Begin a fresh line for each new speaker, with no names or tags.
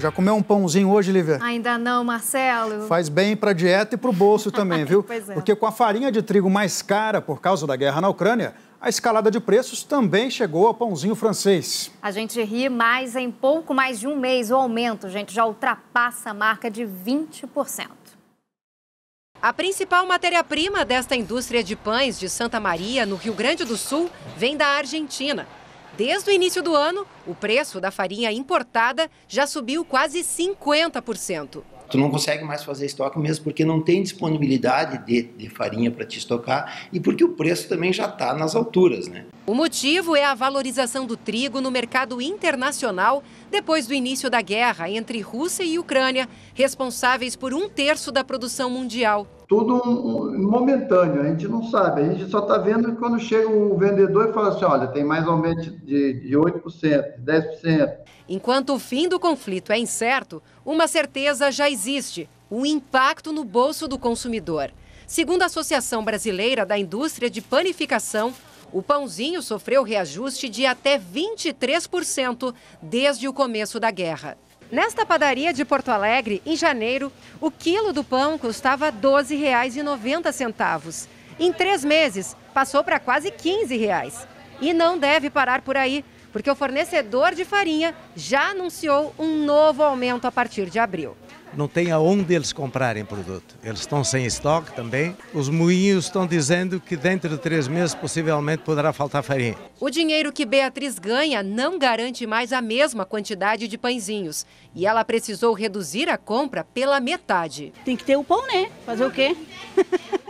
Já comeu um pãozinho hoje, Lívia? Ainda não, Marcelo. Faz bem para a dieta e para o bolso também, viu? pois é. Porque com a farinha de trigo mais cara por causa da guerra na Ucrânia, a escalada de preços também chegou ao pãozinho francês. A gente ri, mas em pouco mais de um mês o aumento, gente, já ultrapassa a marca de 20%. A principal matéria-prima desta indústria de pães de Santa Maria, no Rio Grande do Sul, vem da Argentina. Desde o início do ano, o preço da farinha importada já subiu quase 50%. Tu não consegue mais fazer estoque mesmo porque não tem disponibilidade de, de farinha para te estocar e porque o preço também já está nas alturas. Né? O motivo é a valorização do trigo no mercado internacional depois do início da guerra entre Rússia e Ucrânia, responsáveis por um terço da produção mundial tudo um, momentâneo, a gente não sabe, a gente só está vendo quando chega o vendedor e fala assim, olha, tem mais aumento de, de 8%, 10%. Enquanto o fim do conflito é incerto, uma certeza já existe, o impacto no bolso do consumidor. Segundo a Associação Brasileira da Indústria de Panificação, o pãozinho sofreu reajuste de até 23% desde o começo da guerra. Nesta padaria de Porto Alegre, em janeiro, o quilo do pão custava R$ 12,90. Em três meses, passou para quase R$ 15. Reais. E não deve parar por aí, porque o fornecedor de farinha já anunciou um novo aumento a partir de abril não tem aonde eles comprarem produto. Eles estão sem estoque também. Os moinhos estão dizendo que dentro de três meses possivelmente poderá faltar farinha. O dinheiro que Beatriz ganha não garante mais a mesma quantidade de pãezinhos. E ela precisou reduzir a compra pela metade. Tem que ter o pão, né? Fazer o quê?